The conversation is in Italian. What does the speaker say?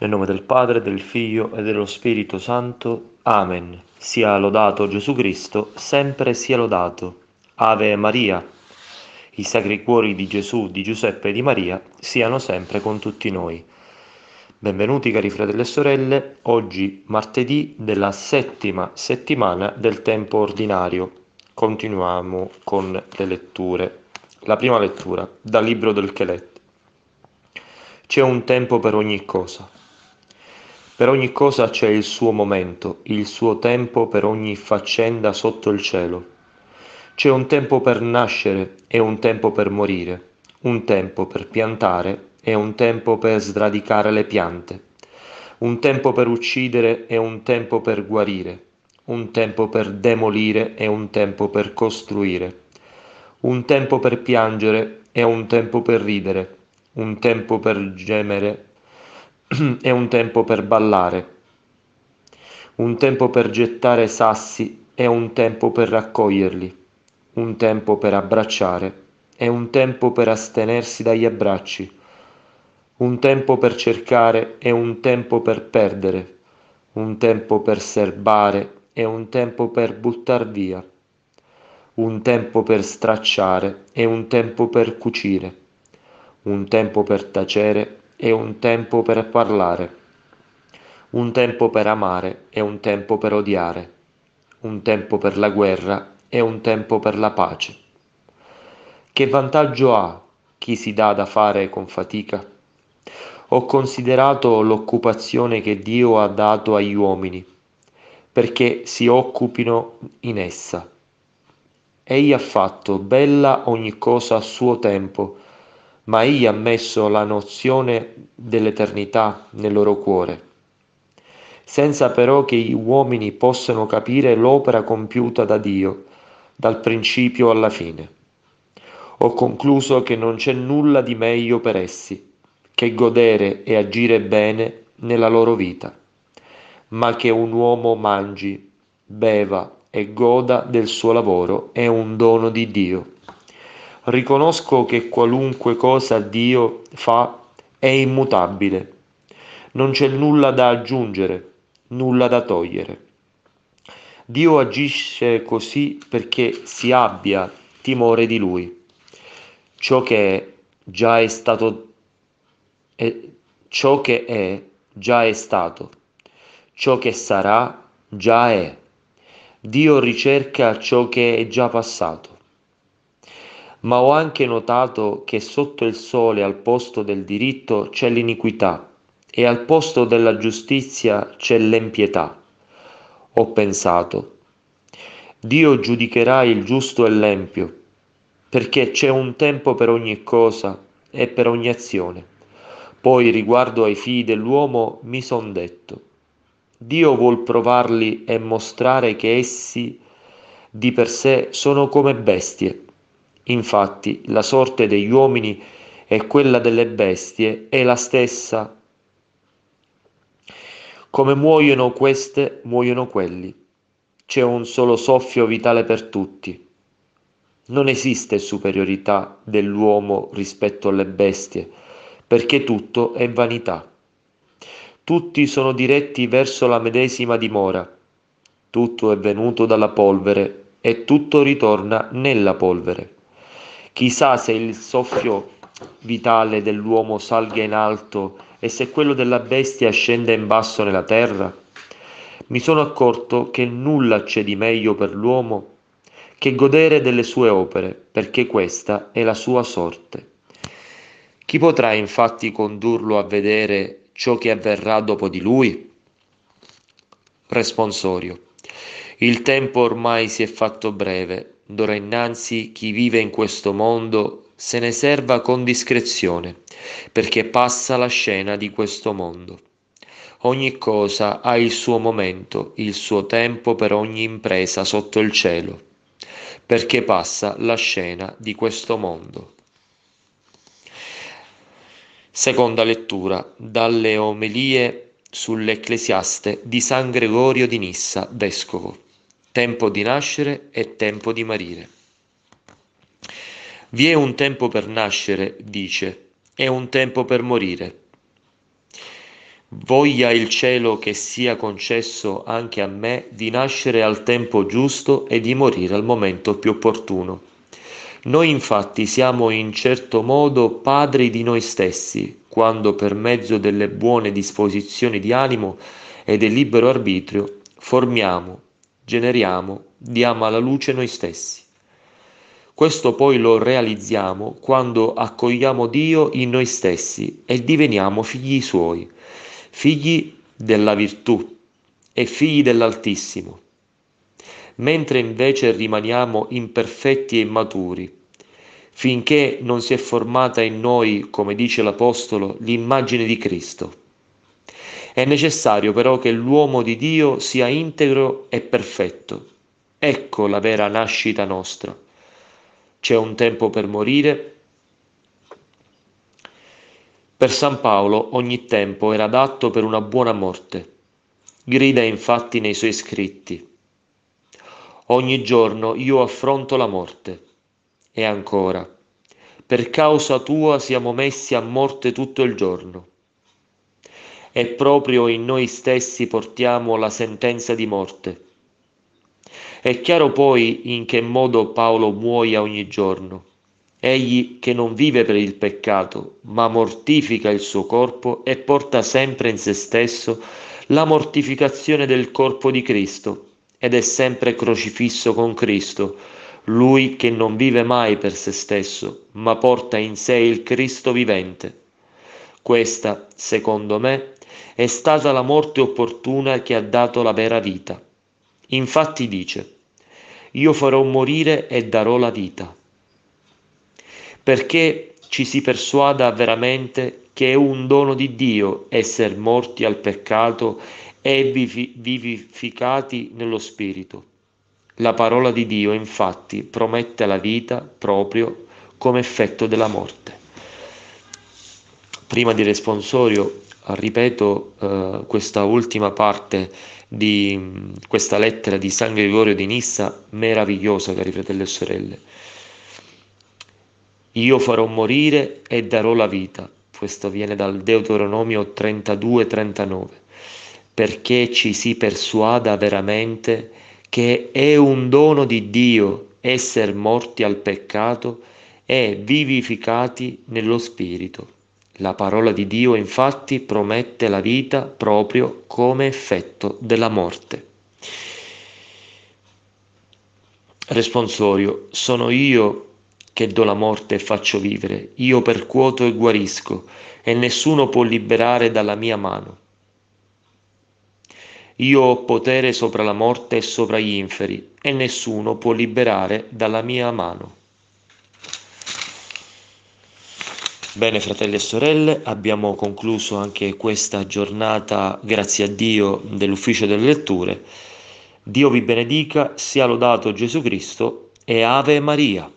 Nel nome del Padre, del Figlio e dello Spirito Santo. Amen. Sia lodato Gesù Cristo, sempre sia lodato. Ave Maria. I sacri cuori di Gesù, di Giuseppe e di Maria siano sempre con tutti noi. Benvenuti cari fratelli e sorelle, oggi martedì della settima settimana del tempo ordinario. Continuiamo con le letture. La prima lettura dal libro del Chelet. C'è un tempo per ogni cosa. Per ogni cosa c'è il suo momento, il suo tempo per ogni faccenda sotto il cielo. C'è un tempo per nascere e un tempo per morire, un tempo per piantare e un tempo per sradicare le piante, un tempo per uccidere e un tempo per guarire, un tempo per demolire e un tempo per costruire, un tempo per piangere e un tempo per ridere un tempo per gemere e un tempo per ballare, un tempo per gettare sassi e un tempo per raccoglierli, un tempo per abbracciare e un tempo per astenersi dagli abbracci, un tempo per cercare e un tempo per perdere, un tempo per serbare e un tempo per buttar via, un tempo per stracciare e un tempo per cucire un tempo per tacere e un tempo per parlare, un tempo per amare e un tempo per odiare, un tempo per la guerra e un tempo per la pace. Che vantaggio ha chi si dà da fare con fatica? Ho considerato l'occupazione che Dio ha dato agli uomini, perché si occupino in essa. Egli ha fatto bella ogni cosa a suo tempo, ma egli ha messo la nozione dell'eternità nel loro cuore, senza però che gli uomini possano capire l'opera compiuta da Dio dal principio alla fine. Ho concluso che non c'è nulla di meglio per essi che godere e agire bene nella loro vita, ma che un uomo mangi, beva e goda del suo lavoro è un dono di Dio riconosco che qualunque cosa Dio fa è immutabile, non c'è nulla da aggiungere, nulla da togliere. Dio agisce così perché si abbia timore di Lui. Ciò che è già è stato, è, ciò che è già è stato, ciò che sarà già è. Dio ricerca ciò che è già passato ma ho anche notato che sotto il sole al posto del diritto c'è l'iniquità e al posto della giustizia c'è l'empietà. Ho pensato, Dio giudicherà il giusto e l'empio, perché c'è un tempo per ogni cosa e per ogni azione. Poi riguardo ai figli dell'uomo mi son detto, Dio vuol provarli e mostrare che essi di per sé sono come bestie Infatti la sorte degli uomini e quella delle bestie è la stessa. Come muoiono queste, muoiono quelli. C'è un solo soffio vitale per tutti. Non esiste superiorità dell'uomo rispetto alle bestie, perché tutto è vanità. Tutti sono diretti verso la medesima dimora. Tutto è venuto dalla polvere e tutto ritorna nella polvere. Chissà se il soffio vitale dell'uomo salga in alto e se quello della bestia scenda in basso nella terra? Mi sono accorto che nulla c'è di meglio per l'uomo che godere delle sue opere, perché questa è la sua sorte. Chi potrà infatti condurlo a vedere ciò che avverrà dopo di lui? Responsorio. Il tempo ormai si è fatto breve, d'ora innanzi chi vive in questo mondo se ne serva con discrezione, perché passa la scena di questo mondo. Ogni cosa ha il suo momento, il suo tempo per ogni impresa sotto il cielo, perché passa la scena di questo mondo. Seconda lettura dalle omelie sull'Ecclesiaste di San Gregorio di Nissa, vescovo tempo di nascere e tempo di marire. Vi è un tempo per nascere, dice, e un tempo per morire. Voglia il cielo che sia concesso anche a me di nascere al tempo giusto e di morire al momento più opportuno. Noi infatti siamo in certo modo padri di noi stessi, quando per mezzo delle buone disposizioni di animo e del libero arbitrio formiamo generiamo, diamo alla luce noi stessi. Questo poi lo realizziamo quando accogliamo Dio in noi stessi e diveniamo figli suoi, figli della virtù e figli dell'Altissimo. Mentre invece rimaniamo imperfetti e immaturi, finché non si è formata in noi, come dice l'Apostolo, l'immagine di Cristo. È necessario però che l'uomo di Dio sia integro e perfetto. Ecco la vera nascita nostra. C'è un tempo per morire. Per San Paolo ogni tempo era adatto per una buona morte. Grida infatti nei suoi scritti. Ogni giorno io affronto la morte. E ancora, per causa tua siamo messi a morte tutto il giorno e proprio in noi stessi portiamo la sentenza di morte. È chiaro poi in che modo Paolo muoia ogni giorno. Egli che non vive per il peccato, ma mortifica il suo corpo e porta sempre in se stesso la mortificazione del corpo di Cristo ed è sempre crocifisso con Cristo, lui che non vive mai per se stesso, ma porta in sé il Cristo vivente. Questa, secondo me, è stata la morte opportuna che ha dato la vera vita. Infatti dice, io farò morire e darò la vita. Perché ci si persuada veramente che è un dono di Dio essere morti al peccato e vivificati nello Spirito. La parola di Dio infatti promette la vita proprio come effetto della morte. Prima di responsorio ripeto eh, questa ultima parte di questa lettera di San Gregorio di Nissa meravigliosa, cari fratelli e sorelle. Io farò morire e darò la vita. Questo viene dal Deuteronomio 32-39. Perché ci si persuada veramente che è un dono di Dio essere morti al peccato e vivificati nello Spirito. La parola di Dio infatti promette la vita proprio come effetto della morte. Responsorio, sono io che do la morte e faccio vivere, io percuoto e guarisco, e nessuno può liberare dalla mia mano. Io ho potere sopra la morte e sopra gli inferi, e nessuno può liberare dalla mia mano. Bene fratelli e sorelle, abbiamo concluso anche questa giornata, grazie a Dio, dell'ufficio delle letture. Dio vi benedica, sia lodato Gesù Cristo e Ave Maria.